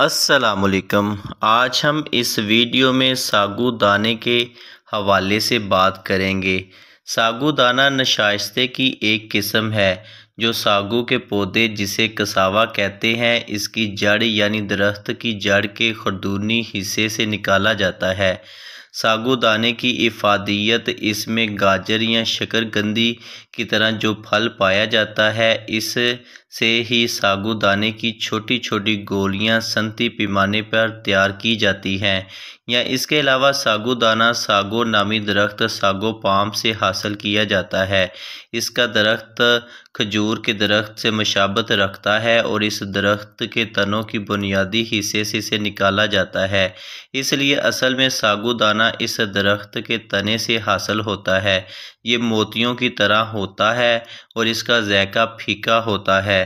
असलकम आज हम इस वीडियो में सागु दाने के हवाले से बात करेंगे सागु दाना नशाइस्ते की एक किस्म है जो सागु के पौधे जिसे कसावा कहते हैं इसकी जड़ यानी दरख्त की जड़ के खरदूनी हिस्से से निकाला जाता है सागु दाने की इफादियत इसमें गाजर या शकरकंदी की तरह जो फल पाया जाता है इससे ही सागुदाने की छोटी छोटी गोलियां संती पैमाने पर तैयार की जाती हैं या इसके अलावा सागुदाना सागो नामी दरख्त सागो पाम से हासिल किया जाता है इसका दरख्त खजूर के दरख्त से मशाबत रखता है और इस दरख्त के तनों की बुनियादी हिस्से से इसे निकाला जाता है इसलिए असल में सागुदाना इस दरख्त के तने से हासिल होता है ये मोतियों की तरह हो होता है और इसका जायका फीका होता है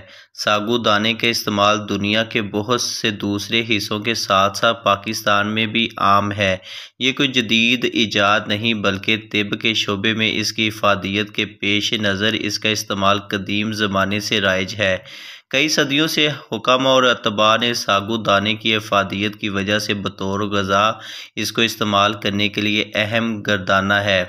सागू दाने का इस्तेमाल दुनिया के बहुत से दूसरे हिस्सों के साथ साथ पाकिस्तान में भी आम है ये कोई जदीद ईजाद नहीं बल्कि तिब के शोबे में इसकी इफादियत के पेश नज़र इसका इस्तेमाल कदीम ज़माने से राइज है कई सदियों से हुक्म और अतबा ने सागु दाने की अफादियत की वजह से बतौर गज़ा इसको इस्तेमाल करने के लिए अहम गर्दाना है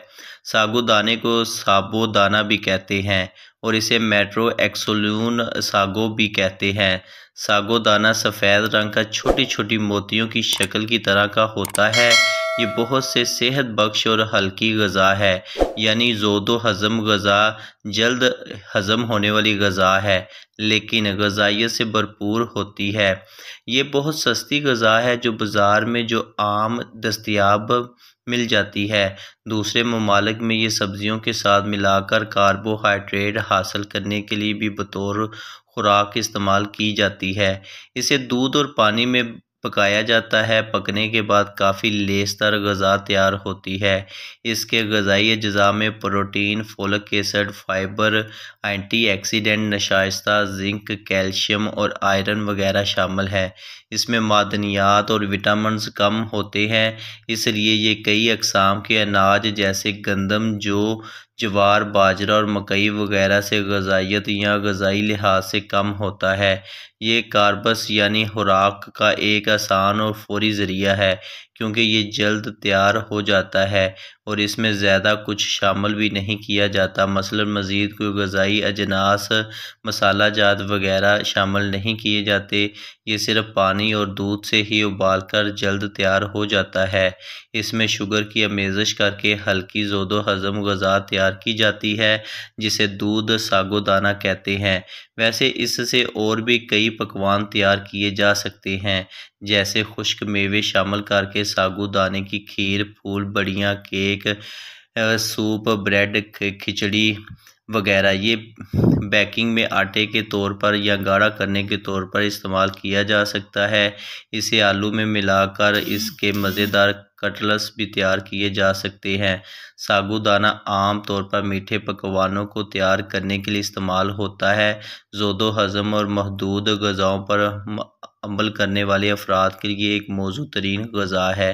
सागु दाने को साबो दाना भी कहते हैं और इसे मेट्रो एक्सोलून सागो भी कहते हैं सागो दाना सफ़ेद रंग का छोटी छोटी मोतियों की शक्ल की तरह का होता है ये बहुत से सेहत बख्श और हल्की गज़ा है यानी जोदो हज़म गज़ा जल्द हज़म होने वाली गज़ा है लेकिन गजाइत से भरपूर होती है ये बहुत सस्ती गज़ा है जो बाज़ार में जो आम दस्तियाब मिल जाती है दूसरे ममालक में ये सब्ज़ियों के साथ मिलाकर कार्बोहाइड्रेट हासिल करने के लिए भी बतौर खुराक इस्तेमाल की जाती है इसे दूध और पानी में पकाया जाता है पकने के बाद काफ़ी लेसदार गज़ा तैयार होती है इसके गज़ाई अज्जा में protein folic acid fibre antioxidant नशाइस्ता जिंक कैल्शियम और आयरन वगैरह शामिल है इसमें मादनियात और विटामिन कम होते हैं इसलिए ये कई अकसाम के अनाज जैसे गंदम जो ज्वार बाजरा और मकई वगैरह से गजाइत या गजाई लिहाज से कम होता है ये कार्बस यानी खुराक का एक आसान और फौरी ज़रिया है क्योंकि ये जल्द तैयार हो जाता है और इसमें ज़्यादा कुछ शामिल भी नहीं किया जाता मसलन मज़ीद कोई गज़ाई अजनास मसाला जात वगैरह शामिल नहीं किए जाते ये सिर्फ पानी और दूध से ही उबाल कर जल्द तैयार हो जाता है इसमें शुगर की आमेज़श करके हल्की जोदो हज़म गज़ा तैयार की जाती है जिसे दूध सागो दाना कहते हैं वैसे इससे और भी कई पकवान तैयार किए जा सकते हैं जैसे खुश्क मेवे शामिल करके सागू दाने की खीर फूल बढ़िया केक सूप ब्रेड खिचड़ी वगैरह ये बैकिंग में आटे के तौर पर या गाढ़ा करने के तौर पर इस्तेमाल किया जा सकता है इसे आलू में मिलाकर इसके मज़ेदार कटलस भी तैयार किए जा सकते हैं सागुदाना आम तौर पर मीठे पकवानों को तैयार करने के लिए इस्तेमाल होता है जोदो हज़म और महदूद गज़ाओं पर अमल करने वाले अफराद के लिए एक मौजू तरीन गज़ा है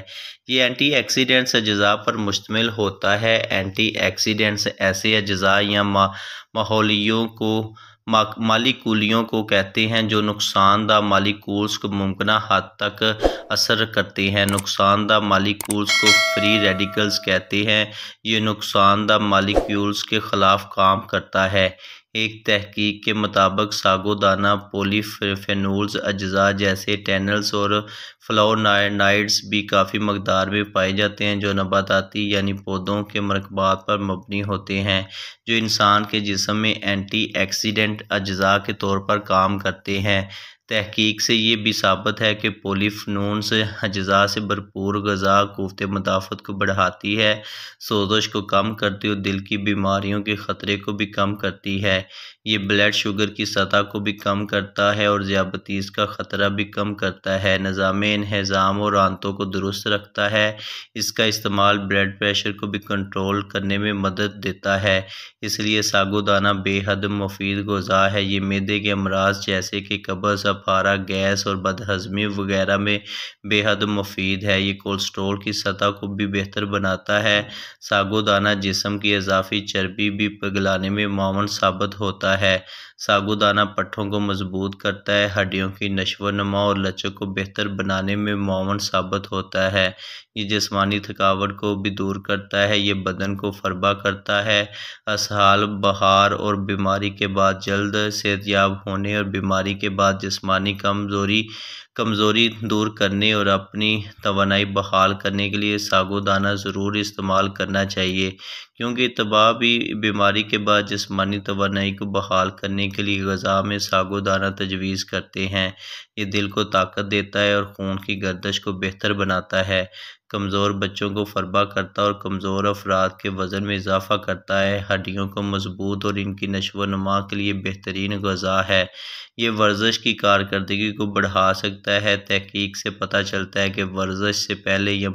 ये एंटी एक्सीडेंट्स अजा पर मुश्तमिल होता है एंटी एक्सीडेंट्स ऐसे अजा या मा, माहौलियों को मा, मालिकूलियों को कहते हैं जो नुकसानदा मालिकूल्स को मुमकिन हद तक असर करते हैं नुकसानदा मालिकूल्स को फ्री रेडिकल्स कहते हैं ये नुकसानदा मालिक्यूल्स के ख़िलाफ़ काम करता है एक तहकीक के मुताबिक सागोदाना पोलीफेनोल्स अज्जा जैसे टैनल्स और फ्लोनाइड्स भी काफ़ी मकदार में पाए जाते हैं जो नबाताती यानी पौधों के मरकबात पर मबनी होते हैं जो इंसान के जिसम में एंटी एक्सीडेंट अज्जा के तौर पर काम करते हैं तहकीक से ये भी साबित है कि पोलिफनून से अज़ा से भरपूर गज़ा कोफ्त मदाफ़त को बढ़ाती है सोजश को कम करती और दिल की बीमारियों के ख़तरे को भी कम करती है ये ब्लड शुगर की सतह को भी कम करता है और ज़्याबतीस का ख़तरा भी कम करता है निज़ाम इन्हज़ाम और आंतों को दुरुस्त रखता है इसका इस्तेमाल ब्लड प्रेशर को भी कंट्रोल करने में मदद देता है इसलिए सागोदाना बेहद मुफीद गज़ा है ये मैदे के अमराज जैसे कि कब्ज़ सफारा गैस और बदहजमी वगैरह में बेहद मुफीद है ये कोलेस्ट्रोल की सतह को भी बेहतर बनाता है सागोदाना जिसम की इजाफी चर्बी भी पिघलाने में मामन साबित होता है सागुदाना पट्ठों को मजबूत करता है हड्डियों की नशो नमा और लचक को बेहतर बनाने में मावन साबित होता है ये जिसमानी थकावट को भी दूर करता है ये बदन को फरबा करता है असहाल बहार और बीमारी के बाद जल्द सेहतियाब होने और बीमारी के बाद जिसमानी कमज़ोरी कमज़ोरी दूर करने और अपनी तोानाई बहाल करने के लिए सागो दाना ज़रूर इस्तेमाल करना चाहिए क्योंकि तबाह भी बीमारी के बाद जिसमानी तोानाई को बहाल करने के लिए गज़ा में सागो दाना तजवीज़ करते हैं ये दिल को ताकत देता है और खून की गर्दश को बेहतर बनाता है कमज़ोर बच्चों को फरबा करता और कमज़ोर अफराद के वज़न में इजाफ़ा करता है हड्डियों को मजबूत और इनकी नशो नमा के लिए बेहतरीन गजा है ये वर्जिश की कारकर्दगी को बढ़ा सकता है तहकीक से पता चलता है कि वर्जिश से पहले या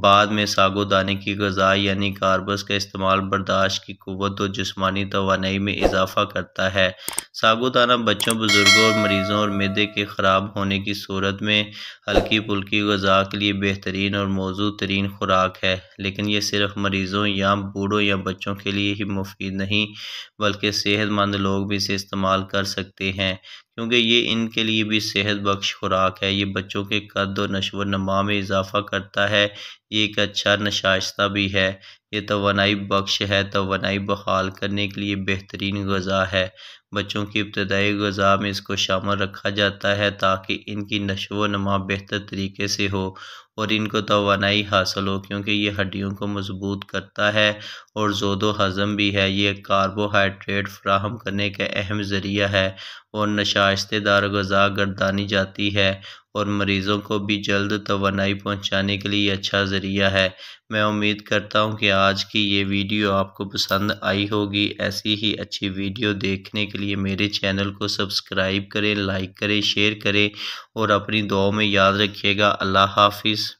बाद में सागो दाने की गजा यानी कार्बस का इस्तेमाल बर्दाश्त की कुत और जिसमानी तोानाई में इजाफ़ा करता है सागो दाना बच्चों बुज़ुर्गों और मरीज़ों और मैदे के ख़राब होने की सूरत में हल्की पुल्की गजा के लिए बेहतरीन और मौजू तरीन खुराक है लेकिन ये सिर्फ मरीज़ों या बूढ़ों या बच्चों के लिए ही मुफीद नहीं बल्कि सेहतमंद लोग भी इसे इस्तेमाल कर सकते हैं क्योंकि ये इनके लिए भी सेहत बख्श खुराक है ये बच्चों के कद और नशो नमा में इजाफ़ा करता है ये एक अच्छा नशाइशता भी है ये तोनाई बख्श है तोनाई बहाल करने के लिए बेहतरीन गज़ा है बच्चों की इब्तदाई गज़ा में इसको शामिल रखा जाता है ताकि इनकी नशो नमा बेहतर तरीके से हो और इनको तोानाई हासिल हो क्योंकि ये हड्डियों को मजबूत करता है और जोदो हज़म भी है ये कार्बोहाइड्रेट फ्राहम करने का अहम ज़रिया है और नशाइतेदार गज़ा गर्दानी जाती है और मरीज़ों को भी जल्द तोानाई पहुँचाने के लिए अच्छा ज़रिया है मैं उम्मीद करता हूँ कि आज की ये वीडियो आपको पसंद आई होगी ऐसी ही अच्छी वीडियो देखने के लिए मेरे चैनल को सब्सक्राइब करें लाइक करें शेयर करें और अपनी दुआ में याद रखिएगा अल्लाह हाफिज़